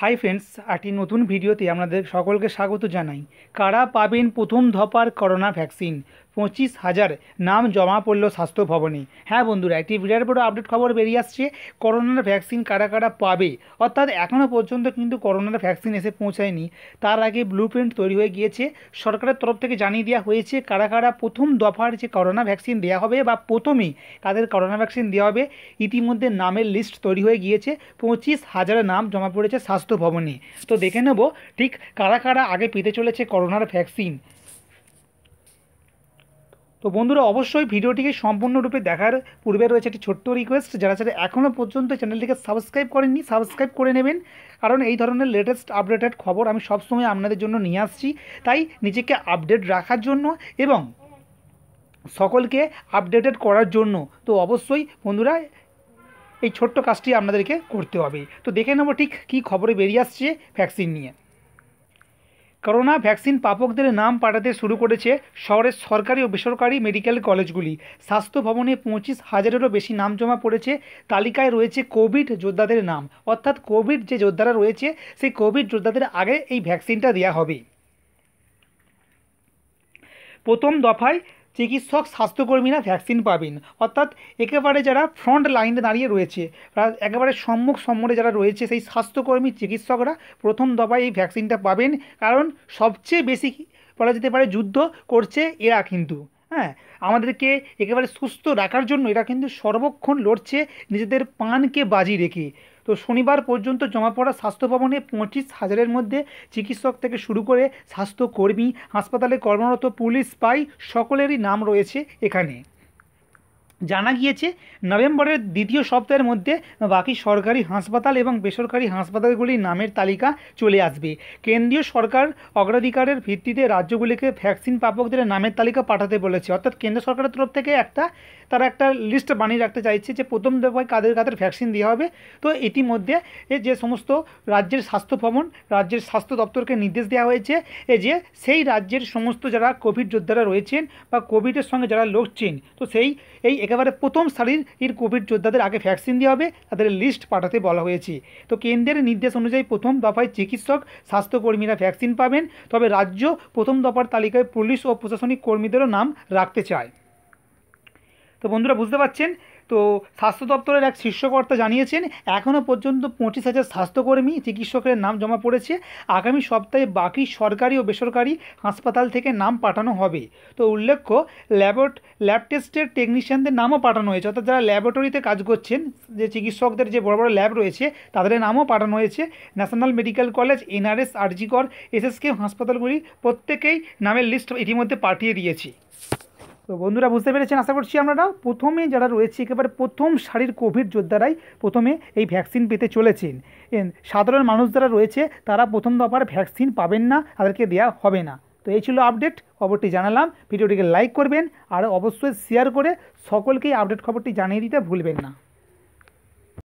hi friends একটি নতুন ভিডিওতে আপনাদের সকলকে স্বাগত জানাই কারা পাবেন প্রথম ধপার করোনা ভ্যাকসিন পঁচিশ হাজার নাম জমা পড়ল স্বাস্থ্য ভবনে হ্যাঁ বন্ধুরা একটি বিরাট বড় আপডেট খবর বেরিয়ে আসছে করোনার ভ্যাকসিন কারা কারা পাবে অর্থাৎ এখনও পর্যন্ত কিন্তু করোনার ভ্যাকসিন এসে পৌঁছায়নি তার আগে ব্লু প্রিন্ট তৈরি হয়ে গিয়েছে সরকারের তরফ থেকে জানিয়ে দেওয়া হয়েছে কারা কারা প্রথম দফার যে করোনা ভ্যাকসিন দেওয়া হবে বা প্রথমেই কাদের করোনা ভ্যাকসিন দেওয়া হবে ইতিমধ্যে নামের লিস্ট তৈরি হয়ে গিয়েছে পঁচিশ হাজার নাম জমা পড়েছে স্বাস্থ্য ভবনে তো দেখে নেব ঠিক কারা কারা আগে পেতে চলেছে করোনার ভ্যাকসিন তো বন্ধুরা অবশ্যই ভিডিওটিকে সম্পূর্ণরূপে দেখার পূর্বে রয়েছে একটি ছোট্ট রিকোয়েস্ট যারা সেটা এখনও পর্যন্ত চ্যানেলটিকে সাবস্ক্রাইব করেননি সাবস্ক্রাইব করে নেবেন কারণ এই ধরনের লেটেস্ট আপডেটেড খবর আমি সবসময় আপনাদের জন্য নিয়ে আসছি তাই নিজেকে আপডেট রাখার জন্য এবং সকলকে আপডেটেড করার জন্য তো অবশ্যই বন্ধুরা এই ছোট্ট কাজটি আপনাদেরকে করতে হবে তো দেখে নেবো ঠিক কী খবরে বেরিয়ে আসছে ভ্যাকসিন নিয়ে করোনা ভ্যাকসিন প্রাপকদের নাম পাঠাতে শুরু করেছে শহরের সরকারি ও বেসরকারি মেডিকেল কলেজগুলি স্বাস্থ্য ভবনে পঁচিশ হাজারেরও বেশি নাম জমা পড়েছে তালিকায় রয়েছে কোভিড যোদ্ধাদের নাম অর্থাৎ কোভিড যে যোদ্ধারা রয়েছে সেই কোভিড যোদ্ধাদের আগে এই ভ্যাকসিনটা দেওয়া হবে প্রথম দফায় চিকিৎসক স্বাস্থ্যকর্মীরা ভ্যাকসিন পাবেন অর্থাৎ একেবারে যারা ফ্রন্ট লাইনে দাঁড়িয়ে রয়েছে একেবারে সম্মুখ সম্মুখে যারা রয়েছে সেই স্বাস্থ্যকর্মী চিকিৎসকরা প্রথম দফায় এই ভ্যাকসিনটা পাবেন কারণ সবচেয়ে বেশি বলা যেতে পারে যুদ্ধ করছে এরা কিন্তু হ্যাঁ আমাদেরকে একেবারে সুস্থ রাখার জন্য এরা কিন্তু সর্বক্ষণ লড়ছে নিজেদের পানকে বাজি রেখে তো শনিবার পর্যন্ত জমা পড়া স্বাস্থ্য ভবনে পঁচিশ হাজারের মধ্যে চিকিৎসক থেকে শুরু করে স্বাস্থ্যকর্মী হাসপাতালে কর্মরত পুলিশ পাই সকলেরই নাম রয়েছে এখানে জানা গিয়েছে নভেম্বরের দ্বিতীয় সপ্তাহের মধ্যে বাকি সরকারি হাসপাতাল এবং বেসরকারি হাসপাতালগুলির নামের তালিকা চলে আসবে কেন্দ্রীয় সরকার অগ্রাধিকারের ভিত্তিতে রাজ্যগুলিকে ভ্যাকসিন প্রাপকদের নামের তালিকা পাঠাতে বলেছে অর্থাৎ কেন্দ্র সরকারের তরফ থেকে একটা তারা একটা লিস্ট বানিয়ে রাখতে চাইছে যে প্রথম দফায় কাদের কাদের ভ্যাকসিন দেওয়া হবে তো ইতিমধ্যে যে সমস্ত রাজ্যের স্বাস্থ্য ভবন রাজ্যের স্বাস্থ্য দপ্তরকে নির্দেশ দেওয়া হয়েছে যে সেই রাজ্যের সমস্ত যারা কোভিড যোদ্ধারা রয়েছেন বা কোভিডের সঙ্গে যারা লড়ছেন তো সেই এই একেবারে প্রথম সারির কোভিড যোদ্ধাদের আগে ভ্যাকসিন দেওয়া হবে তাদের লিস্ট পাঠাতে বলা হয়েছে তো কেন্দ্রের নির্দেশ অনুযায়ী প্রথম দফায় চিকিৎসক স্বাস্থ্যকর্মীরা ভ্যাকসিন পাবেন তবে রাজ্য প্রথম দফার তালিকায় পুলিশ ও প্রশাসনিক কর্মীদেরও নাম রাখতে চায় তো বন্ধুরা বুঝতে পারছেন তো স্বাস্থ্য দপ্তরের এক শীর্ষকর্তা জানিয়েছেন এখনও পর্যন্ত পঁচিশ হাজার স্বাস্থ্যকর্মী চিকিৎসকের নাম জমা পড়েছে আগামী সপ্তাহে বাকি সরকারি ও বেসরকারি হাসপাতাল থেকে নাম পাঠানো হবে তো উল্লেখ্য ল্যাবট ল্যাব টেস্টের টেকনিশিয়ানদের নামও পাঠানো হয়েছে অর্থাৎ যারা ল্যাবরেটরিতে কাজ করছেন যে চিকিৎসকদের যে বড় বড় ল্যাব রয়েছে তাদের নামও পাঠানো হয়েছে national medical college NRS RG Kar SSK হাসপাতালগুলি প্রত্যেকেই নামের লিস্ট ইতিমধ্যে পাঠিয়ে দিয়েছি তো বন্ধুরা বুঝতে পেরেছেন আশা করছি আপনারা প্রথমে যারা রয়েছে একেবারে প্রথম সারির কোভিড যোদ্ধারাই প্রথমে এই ভ্যাকসিন পেতে চলেছেন সাধারণ মানুষ যারা রয়েছে তারা প্রথম দফার ভ্যাকসিন পাবেন না তাদেরকে দেওয়া হবে না তো এই ছিল আপডেট খবরটি জানালাম ভিডিওটিকে লাইক করবেন আর অবশ্যই শেয়ার করে সকলকেই আপডেট খবরটি জানিয়ে দিতে ভুলবেন না